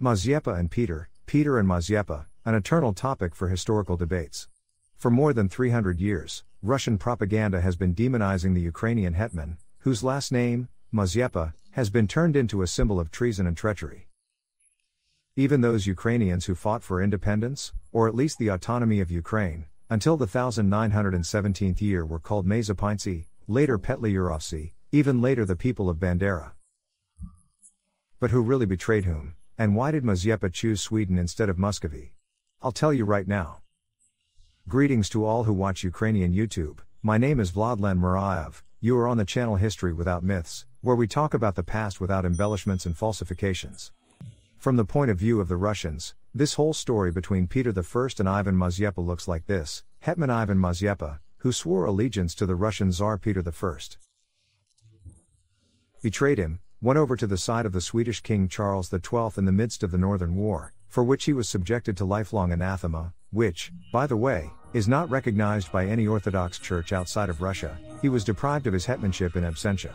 Maziepa and Peter, Peter and Maziepa, an eternal topic for historical debates. For more than 300 years, Russian propaganda has been demonizing the Ukrainian hetman, whose last name, Maziepa, has been turned into a symbol of treason and treachery. Even those Ukrainians who fought for independence, or at least the autonomy of Ukraine, until the 1917th year were called Mazepinsi, later Petliurovsi, even later the people of Bandera. But who really betrayed whom, and why did Mazepa choose Sweden instead of Muscovy? I'll tell you right now. Greetings to all who watch Ukrainian YouTube. My name is Vladlen Murayev. You are on the channel History Without Myths, where we talk about the past without embellishments and falsifications. From the point of view of the Russians, this whole story between Peter I and Ivan Mazepa looks like this Hetman Ivan Mazepa, who swore allegiance to the Russian Tsar Peter I, betrayed him, went over to the side of the Swedish King Charles XII in the midst of the Northern War, for which he was subjected to lifelong anathema, which, by the way, is not recognized by any Orthodox church outside of Russia, he was deprived of his hetmanship in absentia.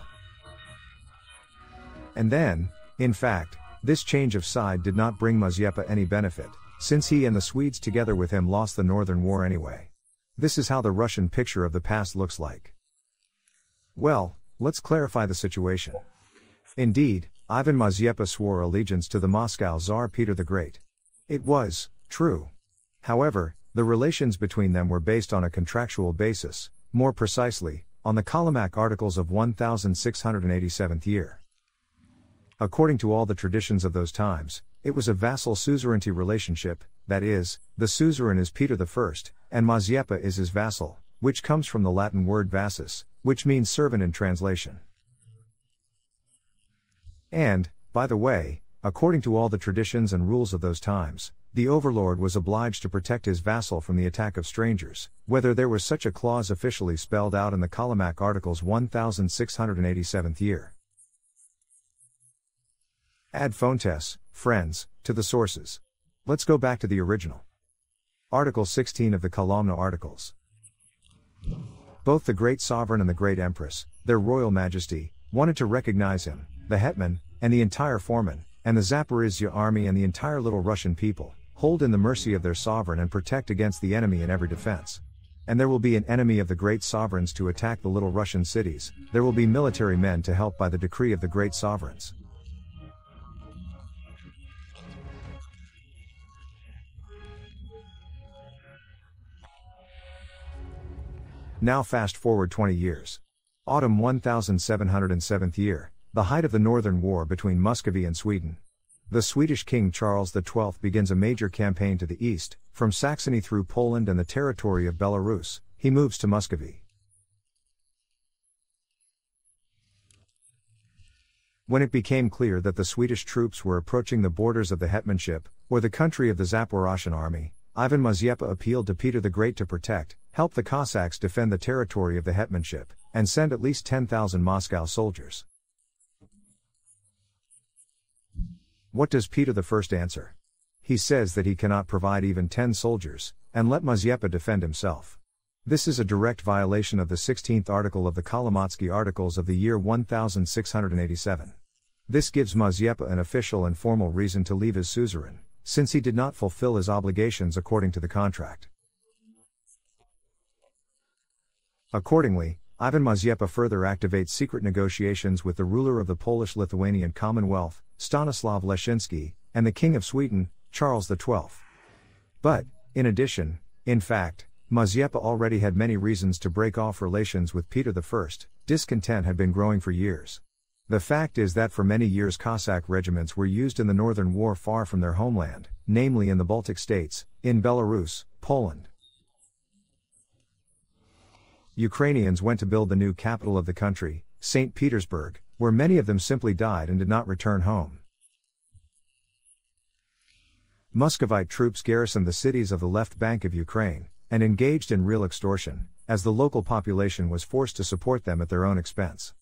And then, in fact, this change of side did not bring Mazepa any benefit, since he and the Swedes together with him lost the Northern War anyway. This is how the Russian picture of the past looks like. Well, let's clarify the situation. Indeed, Ivan Mazepa swore allegiance to the Moscow Tsar Peter the Great. It was, true. However, the relations between them were based on a contractual basis, more precisely, on the Kalamak Articles of 1687th year. According to all the traditions of those times, it was a vassal suzerainty relationship, that is, the suzerain is Peter I, and Mazepa is his vassal, which comes from the Latin word vassus, which means servant in translation. And, by the way, according to all the traditions and rules of those times, the overlord was obliged to protect his vassal from the attack of strangers, whether there was such a clause officially spelled out in the Kalamak Articles 1687th year. Add Fontes, friends, to the sources. Let's go back to the original. Article 16 of the Kalamna Articles. Both the great sovereign and the great empress, their royal majesty, wanted to recognize him, the hetman, and the entire foreman, and the Zaporizhia army and the entire little Russian people, hold in the mercy of their sovereign and protect against the enemy in every defense. And there will be an enemy of the great sovereigns to attack the little Russian cities, there will be military men to help by the decree of the great sovereigns. Now fast forward 20 years. Autumn 1707th year, the height of the Northern War between Muscovy and Sweden. The Swedish King Charles XII begins a major campaign to the east, from Saxony through Poland and the territory of Belarus, he moves to Muscovy. When it became clear that the Swedish troops were approaching the borders of the hetmanship, or the country of the Zaporozhian army, Ivan Mazepa appealed to Peter the Great to protect, help the Cossacks defend the territory of the hetmanship, and send at least 10,000 Moscow soldiers. What does Peter I answer? He says that he cannot provide even 10 soldiers, and let Mazepa defend himself. This is a direct violation of the 16th article of the Kalamotsky Articles of the year 1687. This gives Mazepa an official and formal reason to leave as suzerain, since he did not fulfill his obligations according to the contract. Accordingly, Ivan Mazepa further activates secret negotiations with the ruler of the Polish Lithuanian Commonwealth, Stanislav Leszczynski, and the King of Sweden, Charles XII. But, in addition, in fact, Mazepa already had many reasons to break off relations with Peter I, discontent had been growing for years. The fact is that for many years Cossack regiments were used in the Northern War far from their homeland, namely in the Baltic states, in Belarus, Poland. Ukrainians went to build the new capital of the country, St. Petersburg, where many of them simply died and did not return home. Muscovite troops garrisoned the cities of the left bank of Ukraine, and engaged in real extortion, as the local population was forced to support them at their own expense.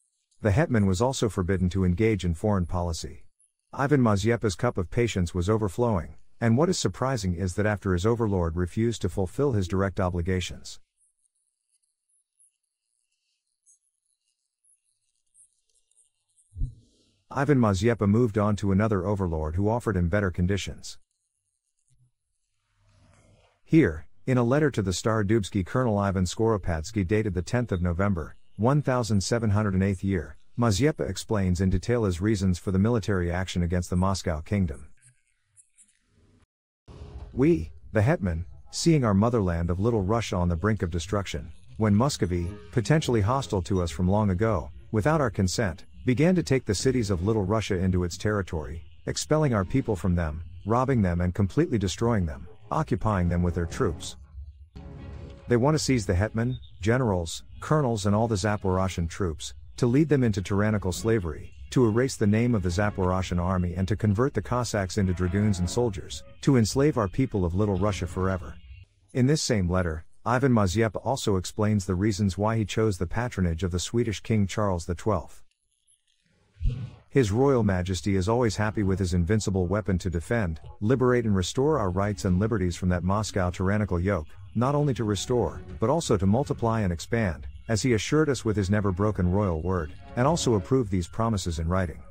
The hetman was also forbidden to engage in foreign policy. Ivan Maziepa's cup of patience was overflowing, and what is surprising is that after his overlord refused to fulfill his direct obligations, Ivan Mazepa moved on to another overlord who offered him better conditions. Here, in a letter to the Star Dubsky Colonel Ivan Skoropadsky dated 10 November, 1708 year, Mazepa explains in detail his reasons for the military action against the Moscow Kingdom. We, the hetman, seeing our motherland of Little Russia on the brink of destruction, when Muscovy, potentially hostile to us from long ago, without our consent, began to take the cities of Little Russia into its territory, expelling our people from them, robbing them and completely destroying them, occupying them with their troops. They want to seize the hetman, generals, colonels and all the Zaporoshian troops, to lead them into tyrannical slavery, to erase the name of the Zaporoshian army and to convert the Cossacks into dragoons and soldiers, to enslave our people of Little Russia forever. In this same letter, Ivan Mazepa also explains the reasons why he chose the patronage of the Swedish King Charles XII. His Royal Majesty is always happy with his invincible weapon to defend, liberate, and restore our rights and liberties from that Moscow tyrannical yoke, not only to restore, but also to multiply and expand, as he assured us with his never broken royal word, and also approved these promises in writing.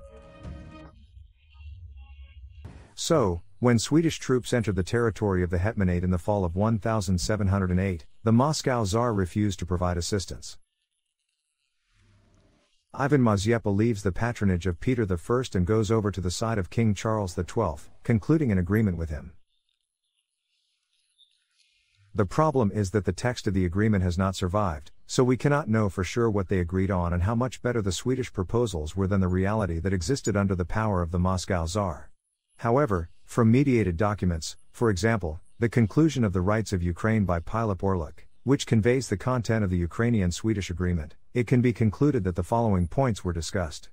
So, when Swedish troops entered the territory of the Hetmanate in the fall of 1708, the Moscow Tsar refused to provide assistance. Ivan Mazepa leaves the patronage of Peter I and goes over to the side of King Charles XII, concluding an agreement with him. The problem is that the text of the agreement has not survived, so we cannot know for sure what they agreed on and how much better the Swedish proposals were than the reality that existed under the power of the Moscow Czar. However, from mediated documents, for example, the conclusion of the rights of Ukraine by Pilip Orlik, which conveys the content of the Ukrainian Swedish agreement, it can be concluded that the following points were discussed.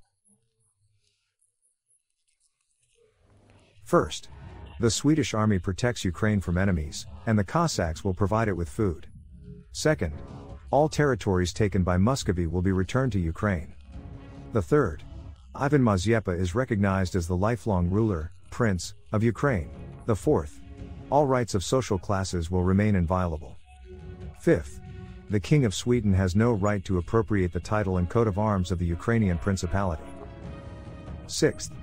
First, the Swedish army protects Ukraine from enemies, and the Cossacks will provide it with food. Second, all territories taken by Muscovy will be returned to Ukraine. The third, Ivan Mazepa is recognized as the lifelong ruler, prince, of Ukraine. The fourth, all rights of social classes will remain inviolable. Fifth. The King of Sweden has no right to appropriate the title and coat of arms of the Ukrainian principality. Sixth.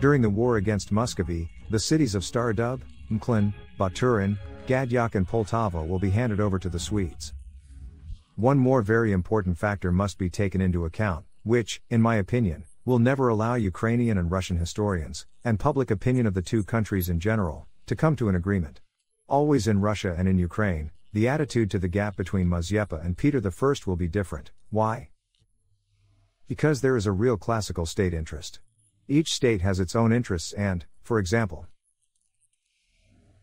During the war against Muscovy, the cities of Starodub, Mklin, Baturin, Gadyak and Poltava will be handed over to the Swedes. One more very important factor must be taken into account, which, in my opinion, will never allow Ukrainian and Russian historians, and public opinion of the two countries in general, to come to an agreement. Always in Russia and in Ukraine, the attitude to the gap between Mazyepa and Peter I will be different. Why? Because there is a real classical state interest. Each state has its own interests and, for example,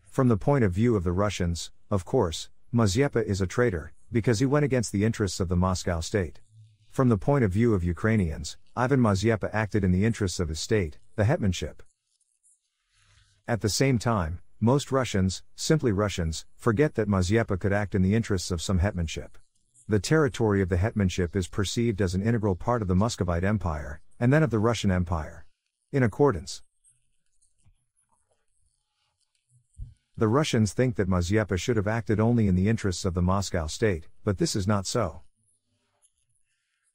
from the point of view of the Russians, of course, Mazyepa is a traitor, because he went against the interests of the Moscow state. From the point of view of Ukrainians, Ivan Mazyepa acted in the interests of his state, the hetmanship. At the same time, most Russians, simply Russians, forget that Mazepa could act in the interests of some hetmanship. The territory of the hetmanship is perceived as an integral part of the Muscovite Empire, and then of the Russian Empire. In accordance, The Russians think that Mazepa should have acted only in the interests of the Moscow state, but this is not so.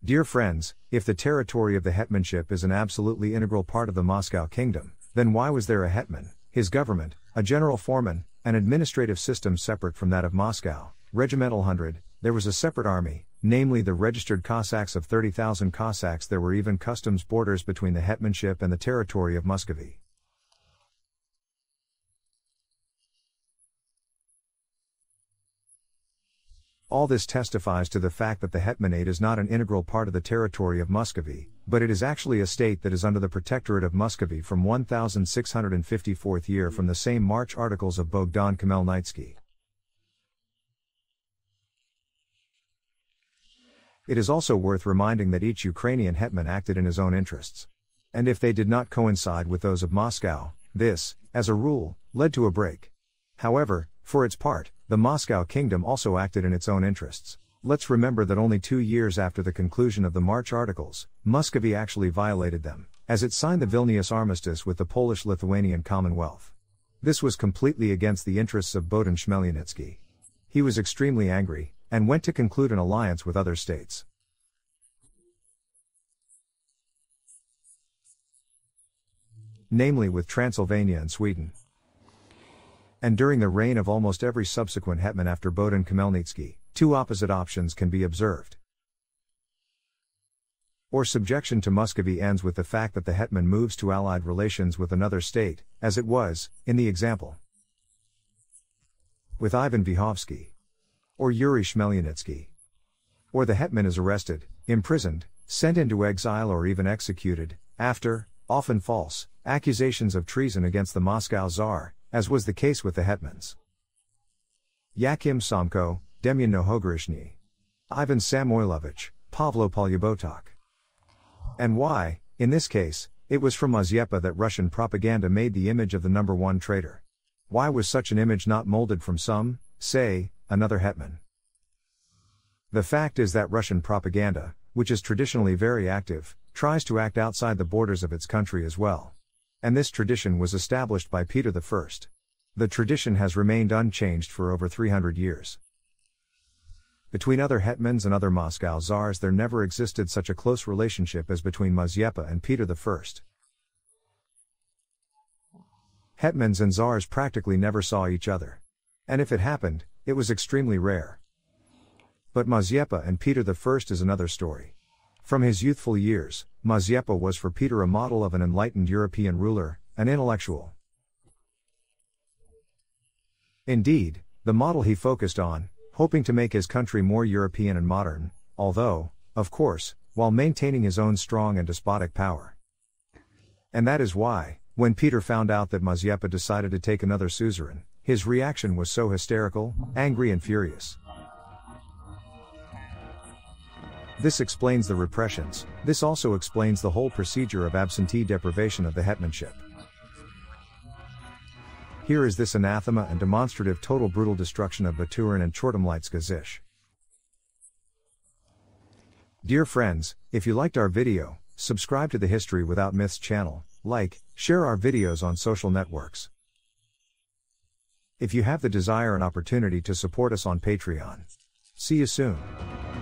Dear friends, if the territory of the hetmanship is an absolutely integral part of the Moscow kingdom, then why was there a hetman, his government, a general foreman, an administrative system separate from that of Moscow, regimental hundred, there was a separate army, namely the registered Cossacks of 30,000 Cossacks. There were even customs borders between the hetmanship and the territory of Muscovy. All this testifies to the fact that the Hetmanate is not an integral part of the territory of Muscovy, but it is actually a state that is under the protectorate of Muscovy from 1654th year from the same March articles of Bogdan Khmelnytsky. It is also worth reminding that each Ukrainian hetman acted in his own interests. And if they did not coincide with those of Moscow, this, as a rule, led to a break. However, for its part, the Moscow Kingdom also acted in its own interests. Let's remember that only two years after the conclusion of the March Articles, Muscovy actually violated them, as it signed the Vilnius Armistice with the Polish Lithuanian Commonwealth. This was completely against the interests of Boden Chmelnytsky. He was extremely angry, and went to conclude an alliance with other states. Namely with Transylvania and Sweden and during the reign of almost every subsequent hetman after Bodin Khmelnytsky, two opposite options can be observed. Or subjection to Muscovy ends with the fact that the hetman moves to allied relations with another state, as it was, in the example. With Ivan Vyhovsky. Or Yuri Shmelyanitsky. Or the hetman is arrested, imprisoned, sent into exile or even executed, after, often false, accusations of treason against the Moscow Tsar, as was the case with the hetmans. Yakim Samko, Demyan Nohogorishny, Ivan Samoilovich, Pavlo Polyubotok, And why, in this case, it was from Mazyepa that Russian propaganda made the image of the number one traitor. Why was such an image not molded from some, say, another hetman? The fact is that Russian propaganda, which is traditionally very active, tries to act outside the borders of its country as well and this tradition was established by Peter I. The tradition has remained unchanged for over 300 years. Between other hetmans and other Moscow czars, there never existed such a close relationship as between Mazepa and Peter I. Hetmans and czars practically never saw each other. And if it happened, it was extremely rare. But Mazepa and Peter I is another story. From his youthful years, Mazeppa was for Peter a model of an enlightened European ruler, an intellectual. Indeed, the model he focused on, hoping to make his country more European and modern, although, of course, while maintaining his own strong and despotic power. And that is why, when Peter found out that Mazeppa decided to take another suzerain, his reaction was so hysterical, angry, and furious. This explains the repressions, this also explains the whole procedure of absentee deprivation of the hetmanship. Here is this anathema and demonstrative total brutal destruction of Baturin and Chortomlitska Zish. Dear friends, if you liked our video, subscribe to the History Without Myths channel, like, share our videos on social networks. If you have the desire and opportunity to support us on Patreon. See you soon.